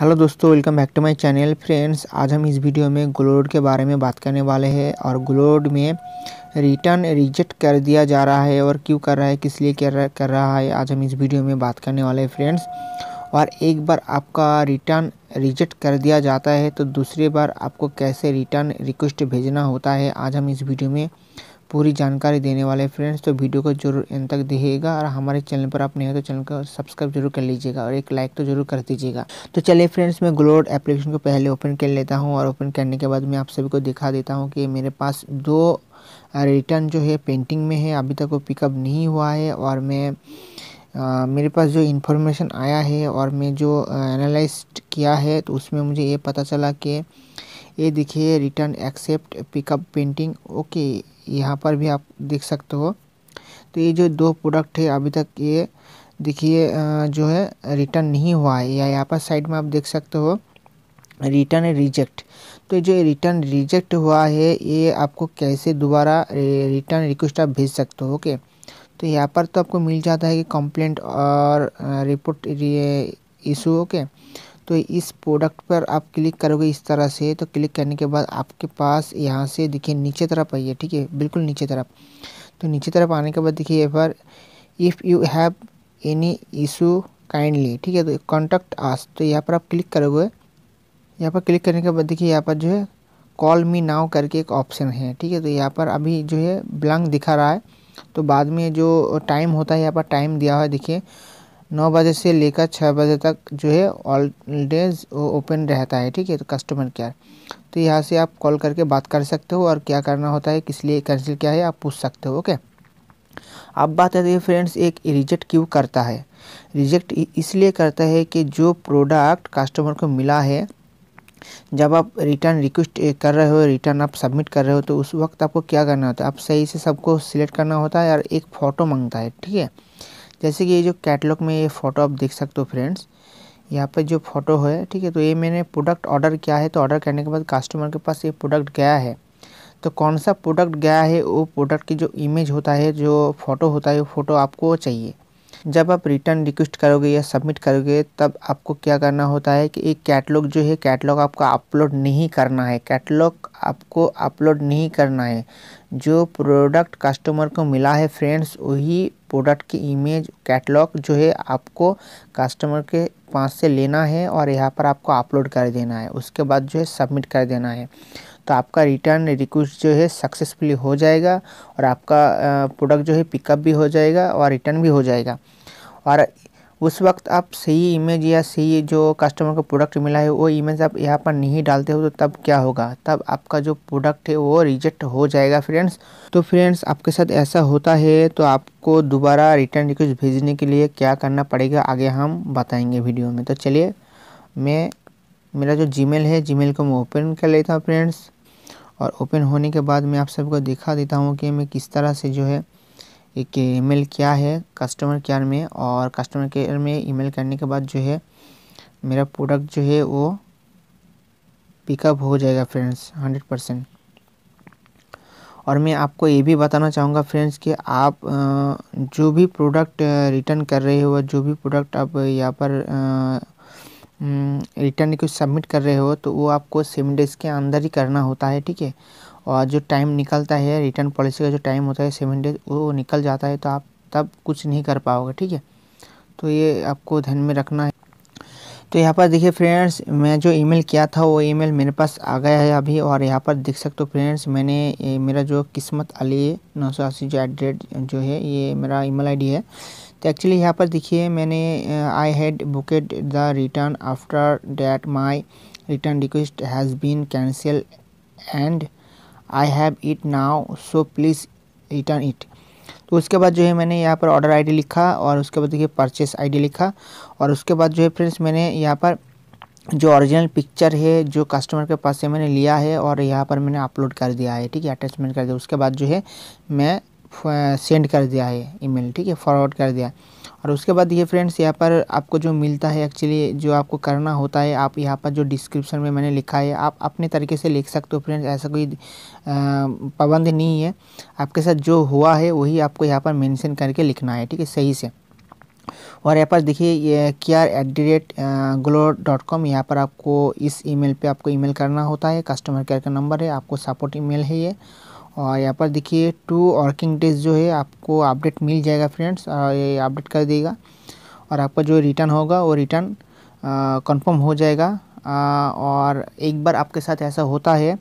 hello दोस्तों welcome back to my channel friends आज हम इस वीडियो में ग्लोड के बारे में बात करने वाले हैं और ग्लोड में रिटर्न रिजेक्ट कर दिया जा रहा है और क्यों कर रहा है किस लिए कर कर रहा है आज हम इस वीडियो में बात करने वाले हैं फ्रेंड्स और एक बार आपका रिटर्न रिजेक्ट कर दिया जाता है तो दूसरी बार आपको कैसे रिटर्न रिक्वेस्ट भेजना होता है आज हम इस वीडियो में पूरी जानकारी देने वाले फ्रेंड्स तो वीडियो को जरूर इन तक दिखेगा और हमारे चैनल पर आप नहीं हो तो चैनल को सब्सक्राइब जरूर कर लीजिएगा और एक लाइक तो जरूर कर दीजिएगा तो चलिए फ्रेंड्स मैं ग्लोड एप्लीकेशन को पहले ओपन कर लेता हूँ और ओपन करने के बाद मैं आप सभी को दिखा देता हूँ कि मेरे पास दो रिटर्न जो है पेंटिंग में है अभी तक वो पिकअप नहीं हुआ है और मैं आ, मेरे पास जो इन्फॉर्मेशन आया है और मैं जो एनालाइज किया है तो उसमें मुझे ये पता चला कि ये देखिए return except pickup pending okay यहाँ पर भी आप देख सकते हो तो ये जो दो प्रोडक्ट है अभी तक ये देखिए जो है रिटर्न नहीं हुआ है या यहाँ पर साइड में आप देख सकते हो रिटर्न रिजेक्ट तो जो रिटर्न रिजेक्ट हुआ है ये आपको कैसे दोबारा रिटर्न रिक्वेस्ट आप भेज सकते हो ओके तो यहाँ पर तो आपको मिल जाता है कि कंप्लेंट और रिपोर्ट इशू ओके तो इस प्रोडक्ट पर आप क्लिक करोगे इस तरह से तो क्लिक करने के बाद आपके पास यहाँ से देखिए नीचे तरफ आइए ठीक है बिल्कुल नीचे तरफ तो नीचे तरफ आने के बाद देखिए पर if you have any issue kindly ठीक है तो कॉन्टैक्ट आस तो यहाँ पर आप क्लिक करोगे यहाँ पर क्लिक करने के बाद देखिए यहाँ पर जो है कॉल मी नाउ करके एक ऑप्शन है ठीक है तो यहाँ पर अभी जो है ब्लंक दिखा रहा है तो बाद में जो टाइम होता है यहाँ पर टाइम दिया हुआ है देखिए नौ बजे से लेकर छः बजे तक जो है ऑल डेज ओपन रहता है ठीक है तो कस्टमर केयर तो यहाँ से आप कॉल करके बात कर सकते हो और क्या करना होता है किस लिए कैंसिल क्या है आप पूछ सकते हो ओके अब बात आती है फ्रेंड्स एक रिजेक्ट क्यों करता है रिजेक्ट इसलिए करता है कि जो प्रोडक्ट कस्टमर को मिला है जब आप रिटर्न रिक्वेस्ट कर रहे हो रिटर्न आप सबमिट कर रहे हो तो उस वक्त आपको क्या करना होता है आप सही से सबको सिलेक्ट करना होता है और एक फ़ोटो मांगता है ठीक है जैसे कि ये जो कैटलॉग में ये फ़ोटो आप देख सकते हो फ्रेंड्स यहाँ पर जो फ़ोटो है ठीक है तो ये मैंने प्रोडक्ट ऑर्डर किया है तो ऑर्डर करने के बाद कस्टमर के पास ये प्रोडक्ट गया है तो कौन सा प्रोडक्ट गया है वो प्रोडक्ट की जो इमेज होता है जो फ़ोटो होता है वो फ़ोटो आपको चाहिए जब आप रिटर्न रिक्वेस्ट करोगे या सबमिट करोगे तब आपको क्या करना होता है कि एक कैटलॉग जो है कैटलॉग आपका अपलोड नहीं करना है कैटलॉग आपको अपलोड नहीं करना है जो प्रोडक्ट कस्टमर को मिला है फ्रेंड्स वही प्रोडक्ट की इमेज कैटलॉग जो है आपको कस्टमर के पास से लेना है और यहाँ पर आपको अपलोड कर देना है उसके बाद जो है सबमिट कर देना है तो आपका रिटर्न रिक्वेस्ट जो है सक्सेसफुली हो जाएगा और आपका प्रोडक्ट जो है पिकअप भी हो जाएगा और रिटर्न भी हो जाएगा और उस वक्त आप सही इमेज या सही जो कस्टमर को प्रोडक्ट मिला है वो इमेज आप यहाँ पर नहीं डालते हो तो तब क्या होगा तब आपका जो प्रोडक्ट है वो रिजेक्ट हो जाएगा फ्रेंड्स तो फ्रेंड्स आपके साथ ऐसा होता है तो आपको दोबारा रिटर्न रिक्वेस्ट भेजने के लिए क्या करना पड़ेगा आगे हम बताएंगे वीडियो में तो चलिए मैं मेरा जो जी है जी को मैं ओपन कर लेता हूँ फ्रेंड्स और ओपन होने के बाद मैं आप सबको दिखा देता हूँ कि मैं किस तरह से जो है एक ईमेल किया है कस्टमर केयर में और कस्टमर केयर में ईमेल करने के बाद जो है मेरा प्रोडक्ट जो है वो पिकअप हो जाएगा फ्रेंड्स हंड्रेड परसेंट और मैं आपको ये भी बताना चाहूँगा फ्रेंड्स कि आप जो भी प्रोडक्ट रिटर्न कर रहे हो जो भी प्रोडक्ट आप यहाँ पर रिटर्न को सबमिट कर रहे हो तो वो आपको सेवन डेज़ के अंदर ही करना होता है ठीक है और जो टाइम निकलता है रिटर्न पॉलिसी का जो टाइम होता है सेवन डेज वो निकल जाता है तो आप तब कुछ नहीं कर पाओगे ठीक है तो ये आपको ध्यान में रखना है तो यहाँ पर देखिए फ्रेंड्स मैं जो ईमेल किया था वो ईमेल मेरे पास आ गया है अभी और यहाँ पर देख सकते हो फ्रेंड्स मैंने मेरा जो किस्मत अली नौ सौ अस्सी जो एट जो है ये मेरा ईमेल आईडी है तो एक्चुअली यहाँ पर देखिए मैंने I had booked the return after that my return request has been cancel and I have it now so please return it तो उसके बाद जो है मैंने यहाँ पर ऑर्डर आईडी लिखा और उसके बाद देखिए परचेस आईडी लिखा और उसके बाद जो है फ्रेंड्स मैंने यहाँ पर जो ओरिजिनल पिक्चर है जो कस्टमर के पास से मैंने लिया है और यहाँ पर मैंने अपलोड कर दिया है ठीक है अटैचमेंट कर दिया उसके बाद जो है मैं सेंड कर दिया है ईमेल ठीक है फॉरवर्ड कर दिया और उसके बाद ये फ्रेंड्स यहाँ पर आपको जो मिलता है एक्चुअली जो आपको करना होता है आप यहाँ पर जो डिस्क्रिप्शन में मैंने लिखा है आप अपने तरीके से लिख सकते हो फ्रेंड्स ऐसा कोई पाबंद नहीं है आपके साथ जो हुआ है वही आपको यहाँ पर मेंशन करके लिखना है ठीक है सही से और यहाँ पर देखिए ये K R at the rate glow dot com यहाँ पर आपको इस ईमेल पे आपको ईमेल करना होता है कस्टमर केयर का नंबर है आपको सपोर्ट ईमेल है ये और यहाँ पर देखिए टू वर्किंग डेज जो है आपको अपडेट मिल जाएगा फ्रेंड्स ये अपडेट कर देगा और आपका जो रिटर्न होगा वो रिटर्न कंफर्म हो जाएगा आ, और एक बार आपके साथ ऐसा होता है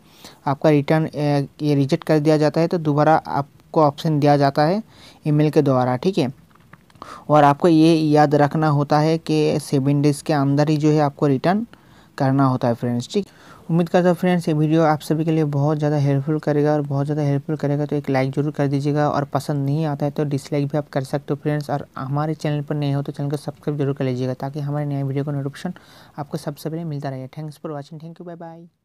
आपका रिटर्न ये रिजेक्ट कर दिया जाता है तो दोबारा आपको ऑप्शन दिया जाता है ईमेल के द्वारा ठीक है और आपको ये याद रखना होता है कि सेवन डेज़ के अंदर ही जो है आपको रिटर्न करना होता है फ्रेंड्स ठीक उम्मीद करता हूँ फ्रेंड्स ये वीडियो आप सभी के लिए बहुत ज़्यादा हेल्पफुल करेगा और बहुत ज़्यादा हेल्पफुल करेगा तो एक लाइक जरूर कर दीजिएगा और पसंद नहीं आता है तो डिसलाइक भी आप कर सकते हो फ्रेंड्स और हमारे चैनल पर नए हो तो चैनल को सब्सक्राइब जरूर कर लीजिएगा ताकि हमारे नए वीडियो का नोटिफिकेशन आपको सबसे पहले मिलता रहे thanks for watching thank you bye bye